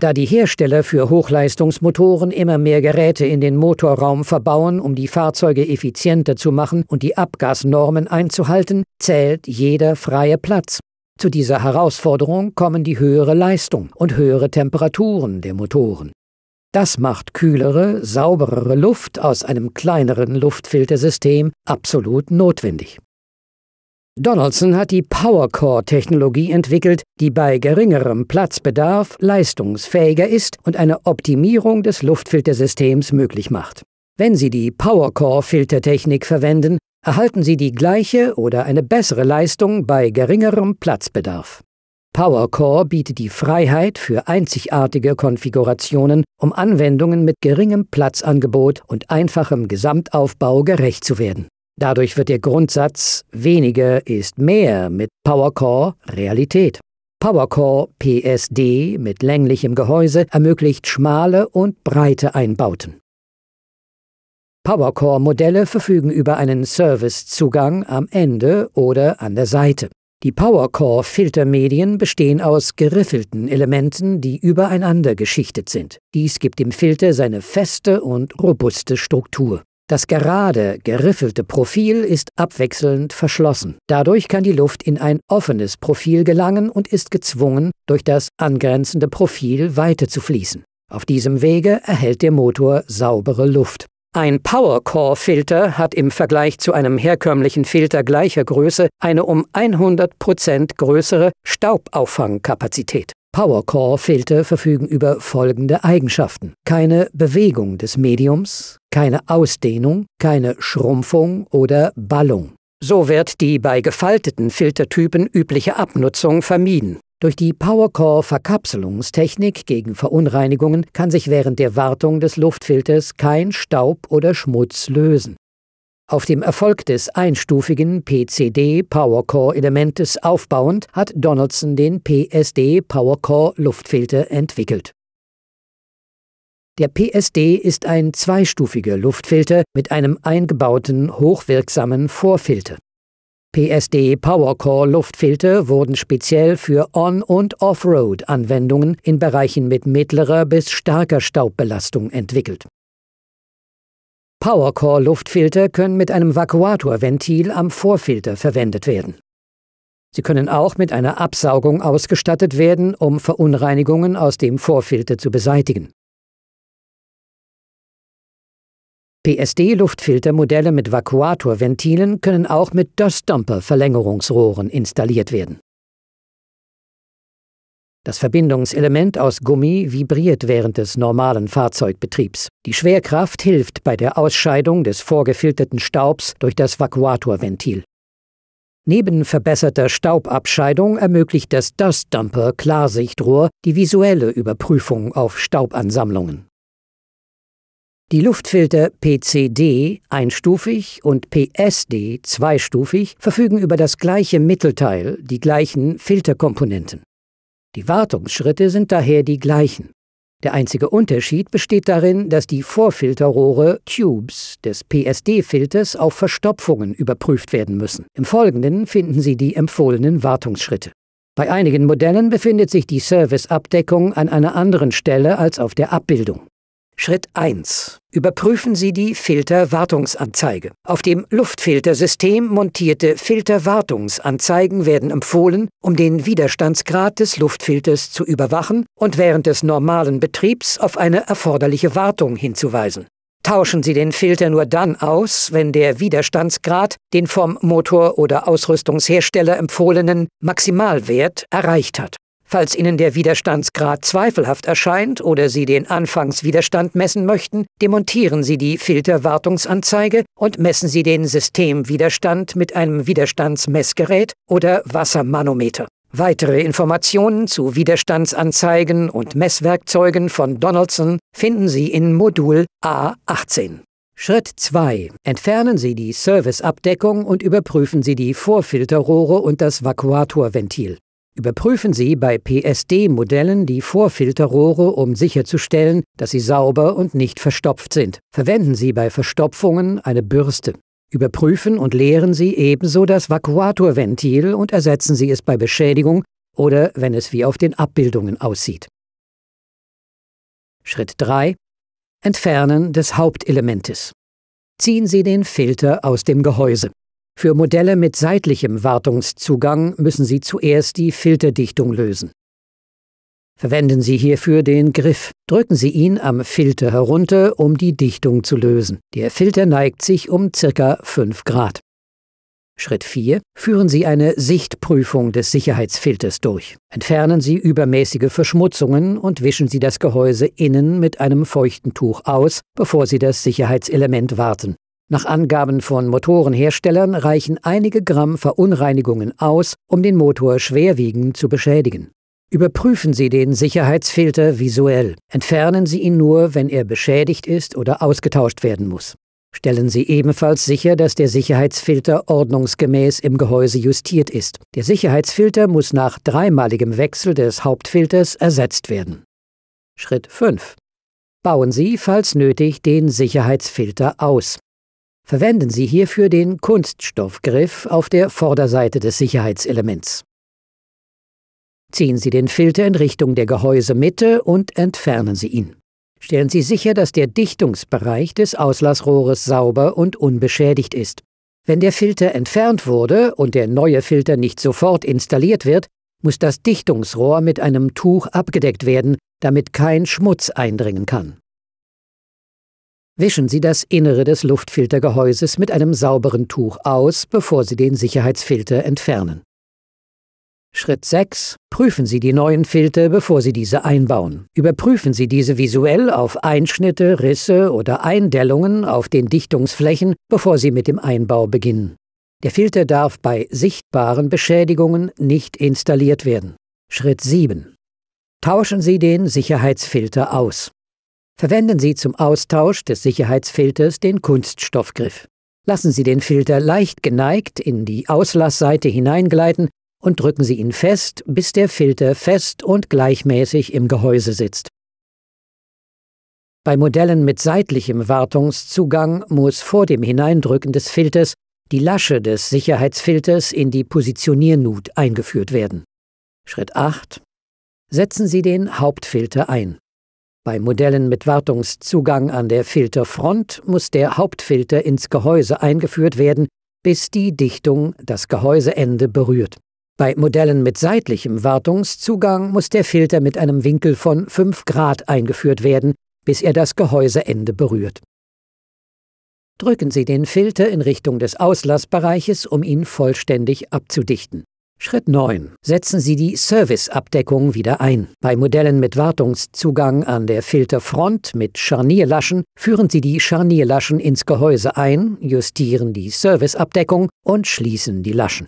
Da die Hersteller für Hochleistungsmotoren immer mehr Geräte in den Motorraum verbauen, um die Fahrzeuge effizienter zu machen und die Abgasnormen einzuhalten, zählt jeder freie Platz. Zu dieser Herausforderung kommen die höhere Leistung und höhere Temperaturen der Motoren. Das macht kühlere, sauberere Luft aus einem kleineren Luftfiltersystem absolut notwendig. Donaldson hat die PowerCore-Technologie entwickelt, die bei geringerem Platzbedarf leistungsfähiger ist und eine Optimierung des Luftfiltersystems möglich macht. Wenn Sie die PowerCore-Filtertechnik verwenden, erhalten Sie die gleiche oder eine bessere Leistung bei geringerem Platzbedarf. PowerCore bietet die Freiheit für einzigartige Konfigurationen, um Anwendungen mit geringem Platzangebot und einfachem Gesamtaufbau gerecht zu werden. Dadurch wird der Grundsatz weniger ist mehr mit PowerCore Realität. PowerCore PSD mit länglichem Gehäuse ermöglicht schmale und breite Einbauten. PowerCore-Modelle verfügen über einen Servicezugang am Ende oder an der Seite. Die PowerCore-Filtermedien bestehen aus geriffelten Elementen, die übereinander geschichtet sind. Dies gibt dem Filter seine feste und robuste Struktur. Das gerade geriffelte Profil ist abwechselnd verschlossen. Dadurch kann die Luft in ein offenes Profil gelangen und ist gezwungen, durch das angrenzende Profil Weite zu fließen. Auf diesem Wege erhält der Motor saubere Luft. Ein Powercore-Filter hat im Vergleich zu einem herkömmlichen Filter gleicher Größe eine um 100% größere Staubauffangkapazität. Powercore-Filter verfügen über folgende Eigenschaften. Keine Bewegung des Mediums, keine Ausdehnung, keine Schrumpfung oder Ballung. So wird die bei gefalteten Filtertypen übliche Abnutzung vermieden. Durch die Powercore-Verkapselungstechnik gegen Verunreinigungen kann sich während der Wartung des Luftfilters kein Staub oder Schmutz lösen. Auf dem Erfolg des einstufigen PCD Powercore Elementes aufbauend hat Donaldson den PSD Powercore Luftfilter entwickelt. Der PSD ist ein zweistufiger Luftfilter mit einem eingebauten, hochwirksamen Vorfilter. PSD Powercore Luftfilter wurden speziell für On- und Offroad-Anwendungen in Bereichen mit mittlerer bis starker Staubbelastung entwickelt. Powercore Luftfilter können mit einem Vakuatorventil am Vorfilter verwendet werden. Sie können auch mit einer Absaugung ausgestattet werden, um Verunreinigungen aus dem Vorfilter zu beseitigen. PSD-Luftfiltermodelle mit Vakuatorventilen können auch mit Dustdumper-Verlängerungsrohren installiert werden. Das Verbindungselement aus Gummi vibriert während des normalen Fahrzeugbetriebs. Die Schwerkraft hilft bei der Ausscheidung des vorgefilterten Staubs durch das Vakuatorventil. Neben verbesserter Staubabscheidung ermöglicht das Dustdumper Klarsichtrohr die visuelle Überprüfung auf Staubansammlungen. Die Luftfilter PCD einstufig und PSD zweistufig verfügen über das gleiche Mittelteil, die gleichen Filterkomponenten. Die Wartungsschritte sind daher die gleichen. Der einzige Unterschied besteht darin, dass die Vorfilterrohre Tubes des PSD-Filters auf Verstopfungen überprüft werden müssen. Im Folgenden finden Sie die empfohlenen Wartungsschritte. Bei einigen Modellen befindet sich die Serviceabdeckung an einer anderen Stelle als auf der Abbildung. Schritt 1. Überprüfen Sie die Filterwartungsanzeige. Auf dem Luftfiltersystem montierte Filterwartungsanzeigen werden empfohlen, um den Widerstandsgrad des Luftfilters zu überwachen und während des normalen Betriebs auf eine erforderliche Wartung hinzuweisen. Tauschen Sie den Filter nur dann aus, wenn der Widerstandsgrad den vom Motor- oder Ausrüstungshersteller empfohlenen Maximalwert erreicht hat. Falls Ihnen der Widerstandsgrad zweifelhaft erscheint oder Sie den Anfangswiderstand messen möchten, demontieren Sie die Filterwartungsanzeige und messen Sie den Systemwiderstand mit einem Widerstandsmessgerät oder Wassermanometer. Weitere Informationen zu Widerstandsanzeigen und Messwerkzeugen von Donaldson finden Sie in Modul A18. Schritt 2. Entfernen Sie die Serviceabdeckung und überprüfen Sie die Vorfilterrohre und das Vakuatorventil. Überprüfen Sie bei PSD-Modellen die Vorfilterrohre, um sicherzustellen, dass sie sauber und nicht verstopft sind. Verwenden Sie bei Verstopfungen eine Bürste. Überprüfen und leeren Sie ebenso das Vakuatorventil und ersetzen Sie es bei Beschädigung oder wenn es wie auf den Abbildungen aussieht. Schritt 3. Entfernen des Hauptelementes. Ziehen Sie den Filter aus dem Gehäuse. Für Modelle mit seitlichem Wartungszugang müssen Sie zuerst die Filterdichtung lösen. Verwenden Sie hierfür den Griff. Drücken Sie ihn am Filter herunter, um die Dichtung zu lösen. Der Filter neigt sich um ca. 5 Grad. Schritt 4. Führen Sie eine Sichtprüfung des Sicherheitsfilters durch. Entfernen Sie übermäßige Verschmutzungen und wischen Sie das Gehäuse innen mit einem feuchten Tuch aus, bevor Sie das Sicherheitselement warten. Nach Angaben von Motorenherstellern reichen einige Gramm Verunreinigungen aus, um den Motor schwerwiegend zu beschädigen. Überprüfen Sie den Sicherheitsfilter visuell. Entfernen Sie ihn nur, wenn er beschädigt ist oder ausgetauscht werden muss. Stellen Sie ebenfalls sicher, dass der Sicherheitsfilter ordnungsgemäß im Gehäuse justiert ist. Der Sicherheitsfilter muss nach dreimaligem Wechsel des Hauptfilters ersetzt werden. Schritt 5. Bauen Sie, falls nötig, den Sicherheitsfilter aus verwenden Sie hierfür den Kunststoffgriff auf der Vorderseite des Sicherheitselements. Ziehen Sie den Filter in Richtung der Gehäusemitte und entfernen Sie ihn. Stellen Sie sicher, dass der Dichtungsbereich des Auslassrohres sauber und unbeschädigt ist. Wenn der Filter entfernt wurde und der neue Filter nicht sofort installiert wird, muss das Dichtungsrohr mit einem Tuch abgedeckt werden, damit kein Schmutz eindringen kann. Wischen Sie das Innere des Luftfiltergehäuses mit einem sauberen Tuch aus, bevor Sie den Sicherheitsfilter entfernen. Schritt 6. Prüfen Sie die neuen Filter, bevor Sie diese einbauen. Überprüfen Sie diese visuell auf Einschnitte, Risse oder Eindellungen auf den Dichtungsflächen, bevor Sie mit dem Einbau beginnen. Der Filter darf bei sichtbaren Beschädigungen nicht installiert werden. Schritt 7. Tauschen Sie den Sicherheitsfilter aus. Verwenden Sie zum Austausch des Sicherheitsfilters den Kunststoffgriff. Lassen Sie den Filter leicht geneigt in die Auslassseite hineingleiten und drücken Sie ihn fest, bis der Filter fest und gleichmäßig im Gehäuse sitzt. Bei Modellen mit seitlichem Wartungszugang muss vor dem Hineindrücken des Filters die Lasche des Sicherheitsfilters in die Positioniernut eingeführt werden. Schritt 8. Setzen Sie den Hauptfilter ein. Bei Modellen mit Wartungszugang an der Filterfront muss der Hauptfilter ins Gehäuse eingeführt werden, bis die Dichtung das Gehäuseende berührt. Bei Modellen mit seitlichem Wartungszugang muss der Filter mit einem Winkel von 5 Grad eingeführt werden, bis er das Gehäuseende berührt. Drücken Sie den Filter in Richtung des Auslassbereiches, um ihn vollständig abzudichten. Schritt 9. Setzen Sie die Serviceabdeckung wieder ein. Bei Modellen mit Wartungszugang an der Filterfront mit Scharnierlaschen führen Sie die Scharnierlaschen ins Gehäuse ein, justieren die Serviceabdeckung und schließen die Laschen.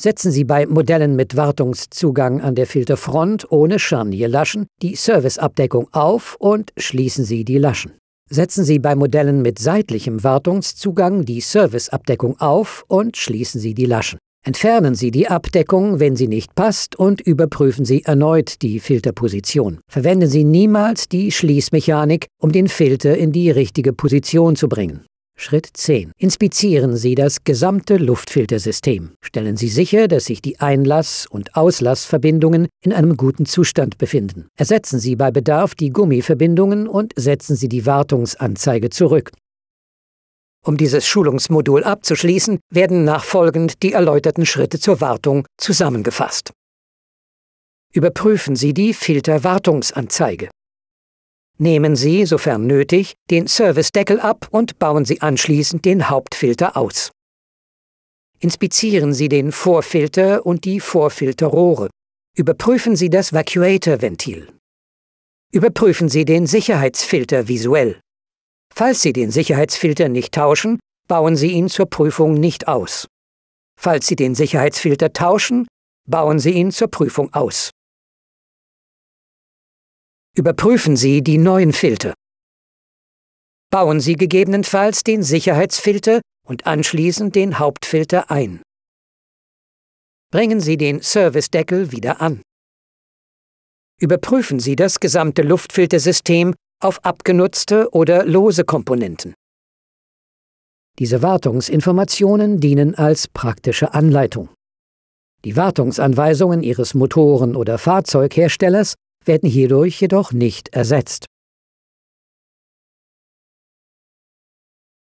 Setzen Sie bei Modellen mit Wartungszugang an der Filterfront ohne Scharnierlaschen die Serviceabdeckung auf und schließen Sie die Laschen. Setzen Sie bei Modellen mit seitlichem Wartungszugang die Serviceabdeckung auf und schließen Sie die Laschen. Entfernen Sie die Abdeckung, wenn sie nicht passt, und überprüfen Sie erneut die Filterposition. Verwenden Sie niemals die Schließmechanik, um den Filter in die richtige Position zu bringen. Schritt 10. Inspizieren Sie das gesamte Luftfiltersystem. Stellen Sie sicher, dass sich die Einlass- und Auslassverbindungen in einem guten Zustand befinden. Ersetzen Sie bei Bedarf die Gummiverbindungen und setzen Sie die Wartungsanzeige zurück. Um dieses Schulungsmodul abzuschließen, werden nachfolgend die erläuterten Schritte zur Wartung zusammengefasst. Überprüfen Sie die Filterwartungsanzeige. Nehmen Sie, sofern nötig, den Servicedeckel ab und bauen Sie anschließend den Hauptfilter aus. Inspizieren Sie den Vorfilter und die Vorfilterrohre. Überprüfen Sie das Vacuator-Ventil. Überprüfen Sie den Sicherheitsfilter visuell. Falls Sie den Sicherheitsfilter nicht tauschen, bauen Sie ihn zur Prüfung nicht aus. Falls Sie den Sicherheitsfilter tauschen, bauen Sie ihn zur Prüfung aus. Überprüfen Sie die neuen Filter. Bauen Sie gegebenenfalls den Sicherheitsfilter und anschließend den Hauptfilter ein. Bringen Sie den Servicedeckel wieder an. Überprüfen Sie das gesamte Luftfiltersystem auf abgenutzte oder lose Komponenten. Diese Wartungsinformationen dienen als praktische Anleitung. Die Wartungsanweisungen Ihres Motoren- oder Fahrzeugherstellers werden hierdurch jedoch nicht ersetzt.